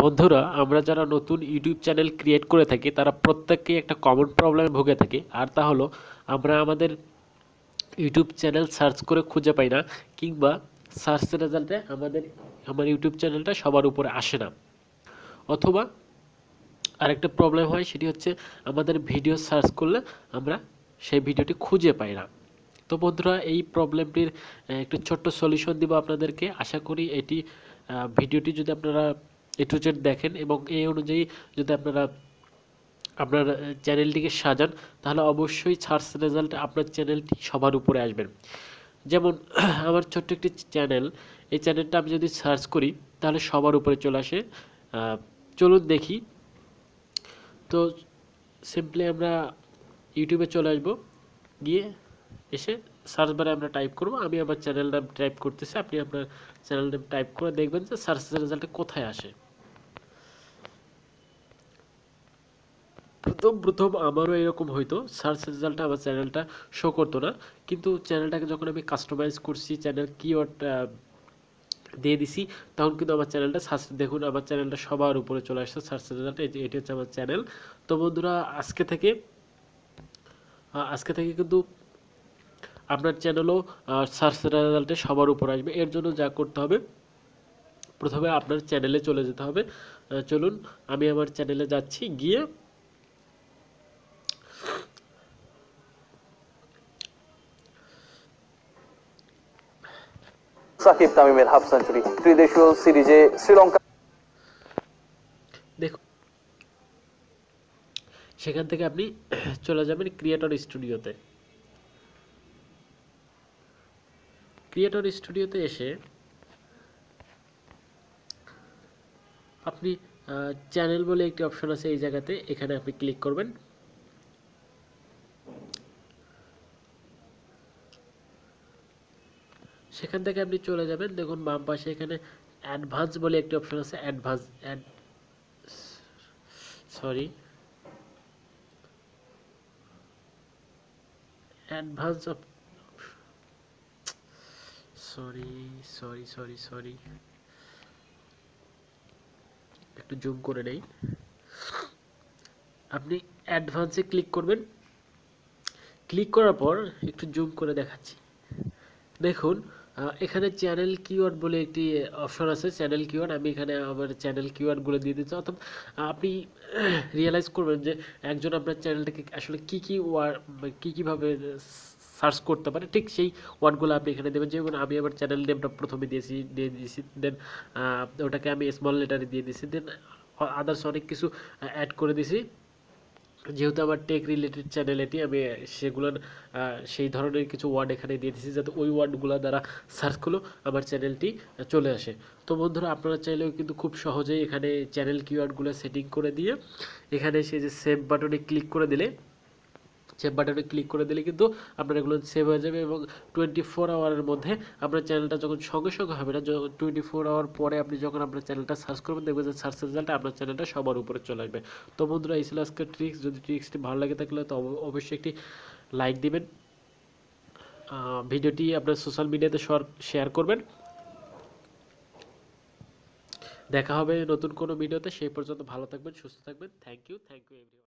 বন্ধুরা আমরা যারা নতুন ইউটিউব চ্যানেল ক্রিয়েট করে থাকি তারা প্রত্যেককেই একটা কমন প্রবলেমে ভুগে থাকি আর তা হলো আমরা আমাদের ইউটিউব চ্যানেল সার্চ করে খুঁজে পাই না কিংবা সার্চ রেজাল্টে আমাদের আমার ইউটিউব চ্যানেলটা সবার উপরে আসে না অথবা আরেকটা প্রবলেম হয় সেটি হচ্ছে আমাদের ভিডিও সার্চ করলে আমরা সেই ভিডিওটি খুঁজে পাই না তো বন্ধুরা এই প্রবলেমটির একটু ছোট্ট সলিউশন দিব আপনাদেরকে আশা করি এটি ভিডিওটি যদি আপনারা এ টু জেড দেখেন এবং এই অনুযায়ী যদি আপনারা আপনার চ্যানেলটিকে সাজান তাহলে অবশ্যই সার্চ রেজাল্ট আপনার চ্যানেলটি সবার উপরে আসবেন যেমন আমার ছোট্ট একটি চ্যানেল এই চ্যানেলটা আমি যদি সার্চ করি তাহলে সবার উপরে চলে আসে চলুন দেখি তো সিম্পলি আমরা ইউটিউবে চলে আসবো গিয়ে এসে সার্চ বারে আমরা টাইপ করব আমি আমার চ্যানেল নাম টাইপ করতেছি আপনি আপনার চ্যানেল নাম টাইপ করে দেখবেন যে সার্চ রেজাল্ট কোথায় আসে প্রথম প্রথম আমারও এরকম হইতো সার্চ রেজাল্টটা আমার চ্যানেলটা শো করতো না কিন্তু চ্যানেলটাকে যখন আমি কাস্টমাইজ করছি চ্যানেল কি দিয়ে দিছি তখন কিন্তু আমার চ্যানেলটা সার্চ দেখুন আমার চ্যানেলটা সবার উপরে চলে আসছে সার্চ রেজাল্ট এটি হচ্ছে আমার চ্যানেল তো বন্ধুরা আজকে থেকে আজকে থেকে কিন্তু আপনার চ্যানেলও সার্চ রেজাল্টে সবার উপর আসবে এর জন্য যা করতে হবে প্রথমে আপনার চ্যানেলে চলে যেতে হবে চলুন আমি আমার চ্যানেলে যাচ্ছি গিয়ে সাকিব তামিমের হাফ সেঞ্চুরি ত্রিদেশীয় সিরিজে শ্রীলঙ্কা সেখান থেকে আপনি চলে যাবেন ক্রিয়েটর স্টুডিওতে ক্রিয়েটর স্টুডিওতে এসে আপনি চ্যানেল বলে একটি অপশন আছে এই জায়গাতে এখানে আপনি ক্লিক করবেন সেখান থেকে আপনি চলে যাবেন দেখুন বাম পাশে এখানে অ্যাডভান্স বলে একটি অপশন আছে advance add sorry advance sorry sorry sorry sorry একটু জুম করে নেই আপনি অ্যাডভান্সে ক্লিক করবেন ক্লিক করার পর একটু জুম করে দেখাচ্ছি দেখুন এখানে চ্যানেল কিওয়ার্ড বলে একটি অপশন আছে চ্যানেল কিওয়ার্ড আমি এখানে আমার চ্যানেল কিওয়ার্ডগুলো দিয়ে দিচ্ছি অর্থাৎ আপনি রিয়েলাইজ করবেন যে একজন আপনার চ্যানেলটাকে আসলে কী কী ওয়ার কী কীভাবে সার্চ করতে পারে ঠিক সেই ওয়ার্ডগুলো আপনি এখানে দেবেন যেমন আমি আমার চ্যানেল নেমটা প্রথমে দিয়েছি দিয়ে দিয়েছি দেন ওটাকে আমি স্মল লেটারে দিয়ে দিয়েছি দেন আদার্স অনেক কিছু অ্যাড করে দিয়েছি যেহেতু আমার টেক রিলেটেড চ্যানেল এটি আমি সেগুলোর সেই ধরনের কিছু ওয়ার্ড এখানে দিয়ে দিয়েছি যাতে ওই ওয়ার্ডগুলো দ্বারা সার্চ করলেও আমার চ্যানেলটি চলে আসে তো বন্ধুরা আপনারা চাইলেও কিন্তু খুব সহজেই এখানে চ্যানেল কিওয়ার্ডগুলো সেটিং করে দিয়ে এখানে সে যে সেভ বাটনে ক্লিক করে দিলে সেভ বাটনে ক্লিক করে দিলে কিন্তু আপনার এগুলো সেভ হয়ে যাবে এবং টোয়েন্টি ফোর আওয়ারের মধ্যে আপনার চ্যানেলটা যখন সঙ্গে সঙ্গে হবে না টোয়েন্টি ফোর আওয়ার পরে আপনি যখন আপনার চ্যানেলটা সার্চ করবেন দেখবেন যে সার্চ রেজাল্ট আপনার চ্যানেলটা সবার উপরে চলে আসবে তো বন্ধুরা এই ছিল আজকে ট্রিক্স যদি ট্রিক্সটি ভালো লাগে থাকলে তো অবশ্যই একটি লাইক দিবেন ভিডিওটি আপনার সোশ্যাল মিডিয়াতে শেয়ার করবেন দেখা হবে নতুন কোনো ভিডিওতে সেই পর্যন্ত ভালো থাকবেন সুস্থ থাকবেন থ্যাংক ইউ থ্যাংক ইউ